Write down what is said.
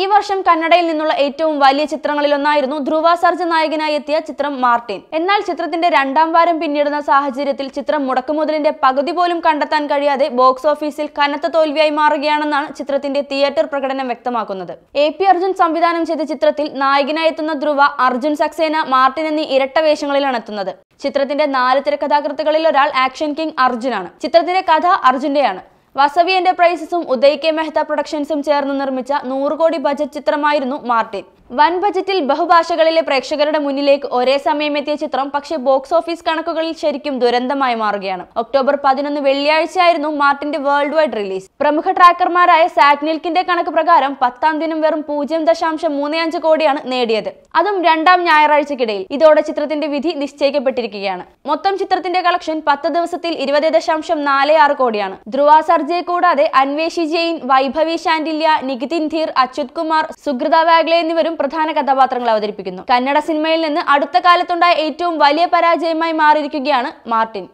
ഈ വർഷം കന്നഡയിൽ നിന്നുള്ള ഏറ്റവും വലിയ ചിത്രങ്ങളിലൊന്നായിരുന്നു ധ്രുവ സർജ നായകനായി എത്തിയ ചിത്രം മാർട്ടിൻ എന്നാൽ ചിത്രത്തിന്റെ രണ്ടാം വാരം പിന്നിടുന്ന സാഹചര്യത്തിൽ ചിത്രം മുടക്കുമുതലിന്റെ പകുതി പോലും കണ്ടെത്താൻ കഴിയാതെ ബോക്സ് ഓഫീസിൽ കനത്ത തോൽവിയായി മാറുകയാണെന്നാണ് ചിത്രത്തിന്റെ തിയേറ്റർ പ്രകടനം വ്യക്തമാക്കുന്നത് എ പി അർജുൻ സംവിധാനം ചെയ്ത ചിത്രത്തിൽ നായകനായി എത്തുന്ന ധ്രുവ അർജുൻ സക്സേന മാർട്ടിൻ എന്നീ ഇരട്ട വേഷങ്ങളിലാണ് എത്തുന്നത് ചിത്രത്തിന്റെ നാല് തിരക്കഥാകൃത്തുകളിൽ ഒരാൾ ആക്ഷൻ കിങ് അർജുനാണ് ചിത്രത്തിന്റെ കഥ അർജുന്റെയാണ് വസവി എന്റർപ്രൈസസും ഉദയ് കെ മെഹ്ത പ്രൊഡക്ഷൻസും ചേർന്ന് നിർമ്മിച്ച നൂറ് കോടി ബജറ്റ് ചിത്രമായിരുന്നു മാർട്ടിൻ വൻ ബജറ്റിൽ ബഹുഭാഷകളിലെ പ്രേക്ഷകരുടെ മുന്നിലേക്ക് ഒരേ സമയം എത്തിയ ചിത്രം പക്ഷേ ബോക്സ് ഓഫീസ് കണക്കുകളിൽ ശരിക്കും ദുരന്തമായി മാറുകയാണ് ഒക്ടോബർ പതിനൊന്ന് വെള്ളിയാഴ്ചയായിരുന്നു മാർട്ടിന്റെ വേൾഡ് വൈഡ് റിലീസ് പ്രമുഖ ട്രാക്കർമാരായ സാറ്റ്നിൽക്കിന്റെ കണക്ക് പ്രകാരം പത്താം ദിനം വെറും പൂജ്യം ദശാംശം മൂന്ന് അഞ്ച് കോടിയാണ് നേടിയത് അതും രണ്ടാം ഞായറാഴ്ചക്കിടയിൽ ഇതോടെ ചിത്രത്തിന്റെ വിധി നിശ്ചയിക്കപ്പെട്ടിരിക്കുകയാണ് മൊത്തം ചിത്രത്തിന്റെ കളക്ഷൻ പത്ത് ദിവസത്തിൽ ഇരുപത് ദശാംശം നാല് ആറ് കോടിയാണ് ധ്രുവ സർജയെ കൂടാതെ അന്വേഷി ജെയിൻ വൈഭവി ശാന്റില്യ നികിതിൻ ധീർ അച്യുത് കുമാർ സുഗ്രത വാഗ്ലെ എന്നിവരും സിനിമയിലും പ്രധാന കഥാപാത്രങ്ങൾ അവതരിപ്പിക്കുന്നു കന്നഡ സിനിമയിൽ നിന്ന് അടുത്ത കാലത്തുണ്ടായ ഏറ്റവും വലിയ പരാജയമായി മാറിയിരിക്കുകയാണ് മാർട്ടിൻ